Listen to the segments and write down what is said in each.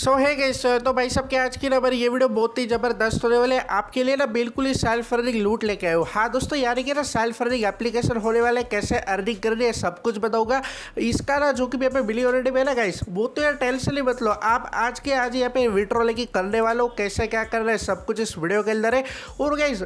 सो है गैस तो भाई साहब के आज की ना ये वीडियो बहुत ही ज़बरदस्त होने वाले आपके लिए ना बिल्कुल ही सेल्फ अर्निंग लूट लेके आयो हाँ दोस्तों यानी कि ना सेल्फ अर्निंग एप्लीकेशन होने वाला है कैसे अर्निंग करनी है सब कुछ बताऊंगा इसका ना जो कि यहाँ पे मिली ऑलरेडी में ना गाइस वो तो यार टेंशन नहीं बतलो आप आज के आज यहाँ पे विड्रॉ लेके करने वाले हो कैसे क्या कर रहे हैं सब कुछ इस वीडियो के अंदर है और गाइस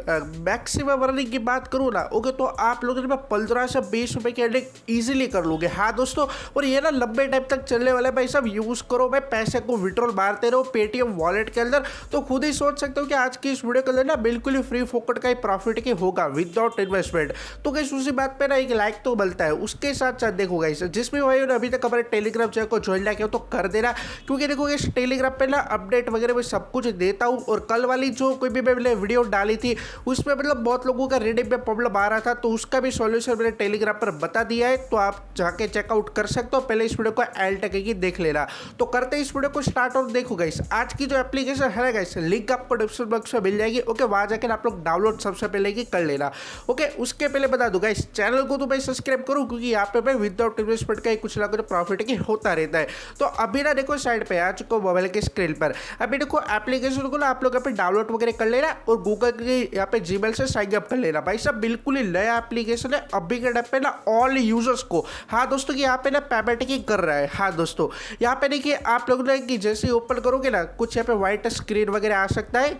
मैक्सिमम अर्निंग की बात करूँ ना ओके तो आप लोग पंद्रह से बीस रुपये की अर्निंग ईजिली कर लोगे हाँ दोस्तों और ये ना लंबे टाइम तक चलने वाला है भाई सब यूज़ करो भाई पैसे को विड्रॉ पेट्रोल मारते रहो पेटीएम वॉलेट के अंदर तो खुद ही सोच सकते हो कि आज की इस वीडियो के अंदर ना बिल्कुल ही फ्री फोकट का ही प्रॉफिट की होगा विदाउट इन्वेस्टमेंट तो कैसे उसी बात पर ना एक लाइक तो बनता है उसके साथ साथ देखो गाइस जिस भी भाई ने अभी तक हमारे टेलीग्राम चैनल को ज्वाइन ना किया तो कर देना क्योंकि देखो इस टेलीग्राम पर ना अपडेट वगैरह मैं सब कुछ देता हूँ और कल वाली जो कोई भी मैंने वीडियो डाली थी उसमें मतलब बहुत लोगों का रीडिंग में प्रॉब्लम आ रहा था तो उसका भी सोल्यूशन मैंने टेलीग्राम पर बता दिया है तो आप जाके चेकआउट कर सकते हो पहले इस वीडियो को एल टके देख लेना तो करते इस वीडियो को स्टार्ट स्टार्ट और देखो गाइस आज की जो एप्लीकेशन है ना गाइस लिंक आपको डिस्क्रिप्शन बॉक्स में मिल जाएगी ओके वहाँ जाकर आप लोग डाउनलोड सबसे पहले की कर लेना ओके उसके पहले बता दूँ गाइस चैनल को तो मैं सब्सक्राइब करूँ क्योंकि यहाँ पे मैं विदाउट इन्वेस्टमेंट का कुछ ना कुछ प्रॉफिट की होता रहता है तो अभी ना देखो साइड पर आ चुको मोबाइल के स्क्रीन पर अभी देखो एप्लीकेशन को ना आप लोग यहाँ पे डाउनलोड वगैरह कर लेना और गूगल के यहाँ पे जी से साइन अप कर लेना भाई सब बिल्कुल ही नया एप्लीकेशन है अभी के डेप पे ना ऑल यूजर्स को हाँ दोस्तों की यहाँ पे ना पेमेंट की कर रहा है हाँ दोस्तों यहाँ पे देखिए आप लोग ने कि जैसे ही ओपन करोगे ना कुछ यहाँ पे व्हाइट स्क्रीन वगैरह आ सकता है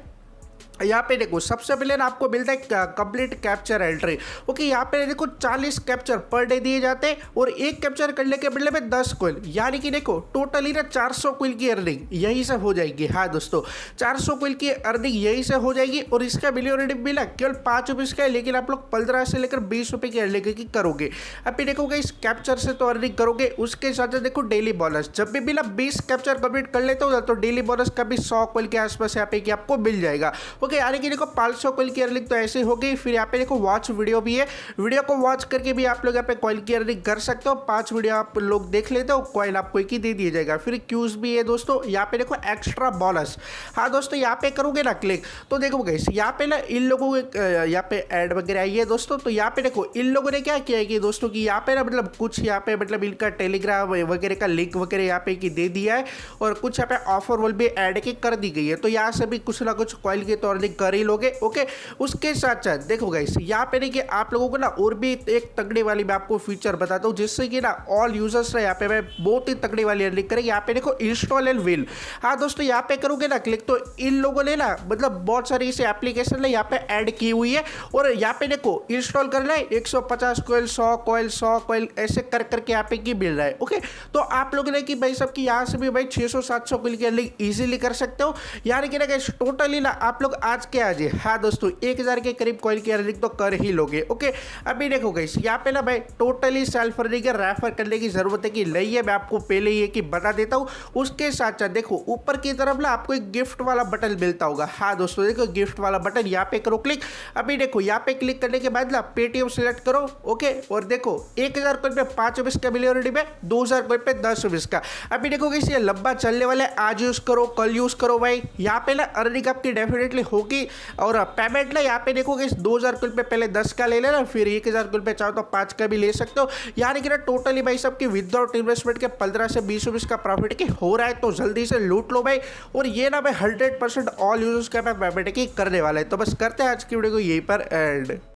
यहाँ पे देखो सबसे पहले ना आपको मिलता है कंप्लीट कैप्चर एंट्री ओके यहाँ पे देखो 40 कैप्चर पर डे दिए जाते हैं और एक कैप्चर करने के बदले में 10 क्विल यानी कि देखो टोटली ना 400 सौ क्विल की अर्निंग यही से हो जाएगी हाँ दोस्तों 400 सौ क्विल की अर्निंग यही से हो जाएगी और इसका बिलियन मिला केवल पाँच रुपीज़ का है लेकिन आप लोग पंद्रह से लेकर बीस रुपये की अर्निंग की करोगे अभी देखोगे इस कैप्चर से तो अर्निंग करोगे उसके साथ साथ देखो डेली बोनस जब भी मिला बीस कैप्चर कंप्लीट कर लेते हो तो डेली बोनस का भी सौ कोयल के आसपास यहाँ पे आपको मिल जाएगा ओके यार ये देखो पाँच सौ कोयल की अर्निंग तो ऐसे हो गई फिर यहाँ पे देखो वॉच वीडियो भी है वीडियो को वॉच करके भी आप लोग यहाँ पे कॉल केयर अर्निंग कर सकते हो पांच वीडियो आप लोग देख लेते हो कॉयल आपको एक ही दे दिया जाएगा फिर क्यूज भी है दोस्तों यहाँ पे देखो एक्स्ट्रा बोनस हाँ दोस्तों यहाँ पे करोगे ना क्लिक तो देखो गई यहाँ पे ना इन लोगों के यहाँ पे एड वगैरह आई है दोस्तों तो यहाँ पे देखो इन लोगों ने क्या किया कि दोस्तों की यहाँ पे ना मतलब कुछ यहाँ पे मतलब इनका टेलीग्राम वगैरह का लिंक वगैरह यहाँ पे दे दिया है और कुछ यहाँ पे ऑफर वॉल भी एड की कर दी गई है तो यहाँ से भी कुछ ना कुछ कॉयल के तौर जल्दी कर ही लोगे ओके उसके साथ साथ देखो गाइस यहाँ पे नहीं कि आप लोगों को ना और भी एक तगड़ी वाली मैं आपको फीचर बताता हूँ जिससे कि ना ऑल यूजर्स ना यहाँ पे मैं बहुत ही तगड़ी वाली अर्निंग करेंगे यहाँ पे देखो इंस्टॉल एंड विल हाँ दोस्तों यहाँ पे करोगे ना क्लिक तो इन लोगों ने ना मतलब बहुत सारी इसे एप्लीकेशन ने यहाँ पे ऐड की हुई है और यहाँ पे देखो इंस्टॉल करना है एक सौ पचास कोयल सौ कोयल सौ कोयल ऐसे कर करके यहाँ पे की मिल रहा है ओके तो आप लोग ने कि भाई सबकी यहाँ से भी भाई छः 600 700 कोयल की अर्निंग ईजिली कर सकते हो यानी कि ना टोटली ना आप लोग आज के आज है हाँ दोस्तों एक हज़ार के करीब कॉइल की अर्निंग तो कर ही लोगे ओके अभी देखो गई यहाँ पे ना भाई टोटली सेल्फ अर्निंग रेफर करने की ज़रूरत है कि नहीं है मैं आपको पहले ये कि बता देता हूँ उसके साथ साथ देखो ऊपर की तरफ ना आपको एक गिफ्ट वाला बटन मिलता होगा हाँ दोस्तों देखो गिफ्ट वाला बटन यहाँ पे करो क्लिक अभी देखो यहाँ पे क्लिक करने के बाद ना पेटीएम सेलेक्ट करो ओके और देखो एक हज़ार कोइन पे पाँच रुपीस का मिले ऑलरेडी में दो हज़ार कोइन पे दस रुपीस का अभी देखो ये लंबा चलने वाला है आज यूज़ करो कल यूज़ करो भाई यहाँ पे ना अर्निंग आपकी डेफिनेटली होगी और पेमेंट ना यहाँ पे देखोगे दो हज़ार कुल पे पहले दस का ले लेना फिर एक हज़ार कुल चाहो तो पाँच का भी ले सकते हो यानी कि ना टोटली भाई सबकी विदाउट इन्वेस्टमेंट के पंद्रह से बीस रुपीस का प्रॉफिट की हो रहा है तो जल्दी से लूट लो भाई और ये ना भाई हंड्रेड परसेंट ऑल यूजर्स का पेमेंट की करने वाला है तो बस करते हैं आज की वीडियो को यहीं पर एंड